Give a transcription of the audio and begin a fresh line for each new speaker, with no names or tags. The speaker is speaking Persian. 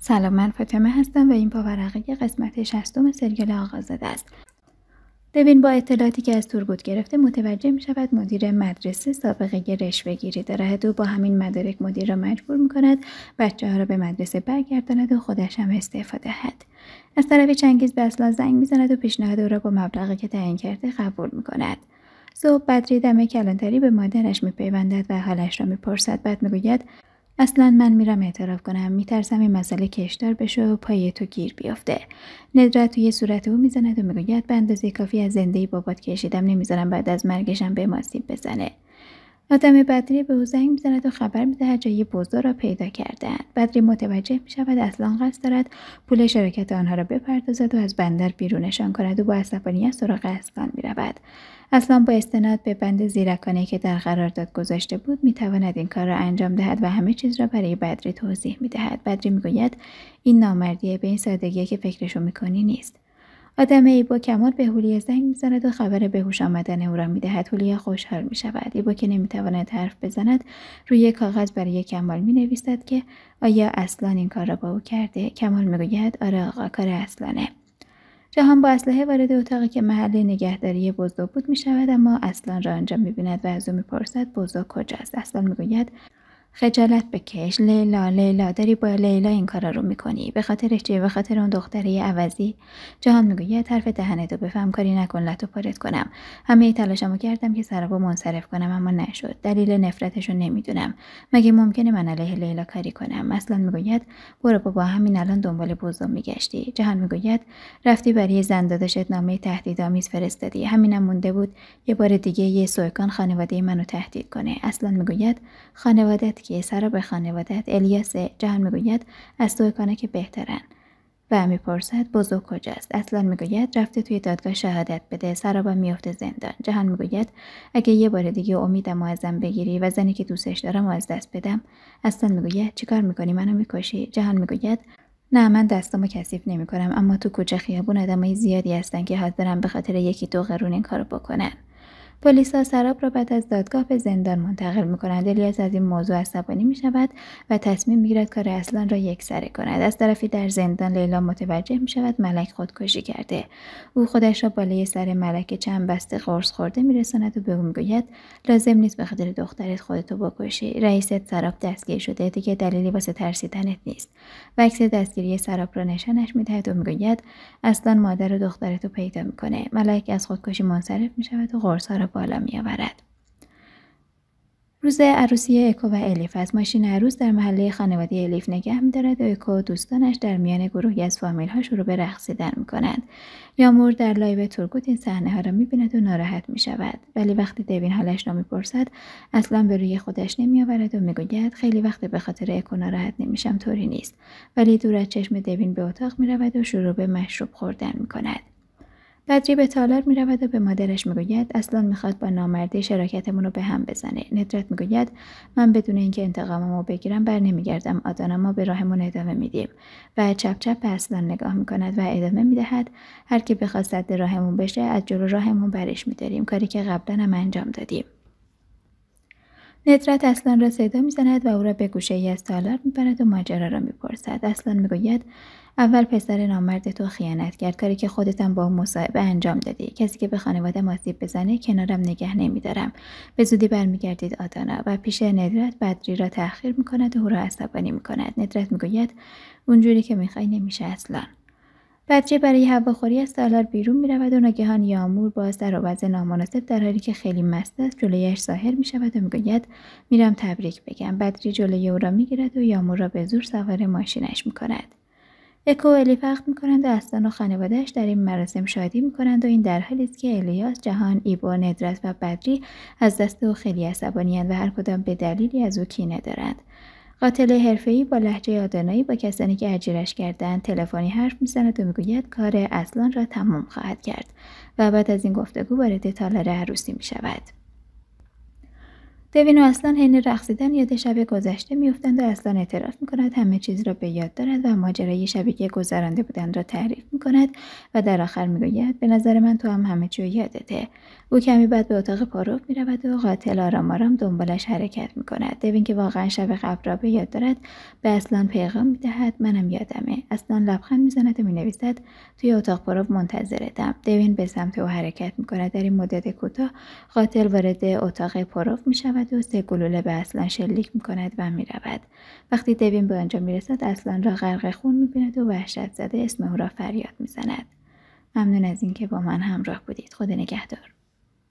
سلام من فاطمه هستم و این پاورقی قسمت شستوم سریال آغازده است دوین با اطلاعاتی که از تورگوت گرفته متوجه می شود مدیر مدرسه سابقه رشوه گیری دارد و با همین مدارک مدیر را مجبور می کند بچه ها را به مدرسه برگرداند و خودش هم استفاده دهد از طرف چنگیز به اصلا زنگ میزند و پیشنهاد او را با مبلغی که تعیین کرده قبول می کند صبح بدری دمه کلانتری به مادرش میپیوندد و حالش را میپرسد بعد میگوید اصلا من میرم اعتراف کنم میترسم این مسئله کشدار بشه و پای تو گیر بیفته ندرت توی صورت او میزند و میگوید به اندازه کافی از زندگی بابات کشیدم نمیذارم بعد از مرگشم به ماسیب بزنه آدم بدری به او زنگ میزند و خبر میدهد جای بزرگ را پیدا کردهاند بدری متوجه میشود اصلا قصد دارد پول شرکت آنها را بپردازد و از بندر بیرونشان کند و با عصبانیت سراغ می میرود اصلا با استناد به بند زیرکانه که در قرارداد گذاشته بود میتواند این کار را انجام دهد و همه چیز را برای بدری توضیح میدهد بدری میگوید این نامردیه به این سادگی که فکرشو میکنی نیست آدم ای با کمال به هولیه زنگ میزند و خبر بهوش آمدن او را میدهد هولیه خوشحال میشود ایبا که نمیتواند حرف بزند روی کاغذ برای کمال مینویسد که آیا اصلا این کار را با او کرده کمال میگوید آره آقا کار اصلانه جهان با اسلحه وارد اتاقی که محل نگهداری بزدو بود می شود اما اصلا را آنجا می بیند و از او میپرسد بزدو کجاست اصلا میگوید خجالت بکش لیلا لیلا داری با لیلا این کارا رو میکنی به خاطر چی به خاطر اون دختره عوضی جهان میگوید طرف دهنتو بفهم کاری نکن لتو پارت کنم همه تلاشمو کردم که سرابو منصرف کنم اما نشد دلیل نفرتشو نمیدونم مگه ممکنه من علیه لیلا کاری کنم مثلا میگوید برو بابا همین الان دنبال بوزو میگشتی جهان میگوید رفتی برای زن داداشت نامه تهدیدآمیز فرستادی همینم مونده بود یه بار دیگه یه سویکان خانواده منو تهدید کنه اصلا میگوید خانواده کیه سر به خانوادت الیاس جهان میگوید از تو که بهترن و میپرسد بزرگ کجاست اصلا میگوید رفته توی دادگاه شهادت بده سرابا میافته زندان جهان میگوید اگه یه بار دیگه امیدم ازم بگیری و زنی که دوستش دارم و از دست بدم اصلا میگوید چیکار میکنی منو میکشی جهان میگوید نه من دستامو کثیف نمیکنم اما تو کوچه خیابون آدمای زیادی هستن که حاضرن به خاطر یکی دو قرون این کارو بکنن ها سراب را بعد از دادگاه به زندان منتقل کنند. الیاس از این موضوع عصبانی می شود و تصمیم میگیرد کار اصلان را یک سره کند از طرفی در زندان لیلا متوجه می شود ملک خودکشی کرده او خودش را بالای سر ملک چند بسته قرص خورده می رساند و به او میگوید لازم نیست به خاطر دخترت خودتو بکشی رئیست سراب دستگیر شده دیگه دلیلی واسه ترسیدنت نیست و عکس دستگیری سراب را نشانش میدهد و میگوید اصلا مادر و دخترتو پیدا میکنه ملک از خودکشی منصرف می شود و قرص را بالا می آورد. روز عروسی اکو و الیف از ماشین عروس در محله خانواده الیف نگه میدارد و اکو دوستانش در میان گروهی از ها شروع به رقصیدن میکنند یامور در لایو تورگوت این صحنه ها را میبیند و ناراحت میشود ولی وقتی دوین حالش را میپرسد اصلا به روی خودش نمیآورد و میگوید خیلی وقت به خاطر اکو ناراحت نمیشم طوری نیست ولی دور از چشم دوین به اتاق میرود و شروع به مشروب خوردن کند. بدری به تالار رود و به مادرش می گوید اصلا خواد با نامردی شراکتمون رو به هم بزنه ندرت گوید من بدون اینکه انتقامم رو بگیرم بر نمیگردم ما به راهمون ادامه دیم و چپ چپ به اصلا نگاه می کند و ادامه دهد هر که بخواد صد راهمون بشه از جلو راهمون برش داریم کاری که قبلا هم انجام دادیم ندرت اصلا را صدا میزند و او را به گوشه ای از تالار میبرد و ماجرا را میپرسد اصلا گوید. اول پسر نامرد تو خیانت کرد کاری که خودتم با مصاحبه انجام دادی کسی که به خانواده آسیب بزنه کنارم نگه نمیدارم به زودی برمیگردید آتانا و پیش ندرت بدری را تأخیر میکند و او را عصبانی میکند ندرت میگوید اونجوری که میخوای نمیشه اصلا بدری برای هواخوری از سالار بیرون میرود و ناگهان یامور باز در وضع نامناسب در حالی که خیلی مست است جلویش ظاهر میشود و میگوید میرم تبریک بگم بدری جلوی او را میگیرد و یامور را به زور سوار ماشینش میکند اکو و الی فقط میکنند و اصلا و خانوادهش در این مراسم شادی میکنند و این در حالی است که الیاس جهان ایبو ندرت و بدری از دست او خیلی عصبانیاند و هر کدام به دلیلی از او کینه دارند قاتل حرفه‌ای با لحجه آدنایی با کسانی که اجیرش کردند تلفنی حرف میزند و میگوید کار اصلان را تمام خواهد کرد و بعد از این گفتگو وارد تالار عروسی میشود دوین و اصلا حین رقصیدن یاد شب گذشته میافتند و اصلا اعتراف میکند همه چیز را به یاد دارد و ماجرای شبی که گذرانده بودند را تعریف میکند و در آخر میگوید به نظر من تو هم همه چی یادته او کمی بعد به اتاق پاروف میرود و قاتل آرام آرام دنبالش حرکت میکند دوین که واقعا شب قبل را به یاد دارد به اصلا پیغام میدهد منم یادمه اصلا لبخند میزند و مینویسد توی اتاق پاروف منتظرتم دوین به سمت او حرکت میکند در این مدت کوتاه قاتل وارد اتاق پاروف میشود میشود و سه گلوله به اصلا شلیک میکند و میرود وقتی دوین به آنجا میرسد اصلا را غرق خون میبیند و وحشت زده اسم او را فریاد میزند ممنون از اینکه با من همراه بودید. خود نگهدار.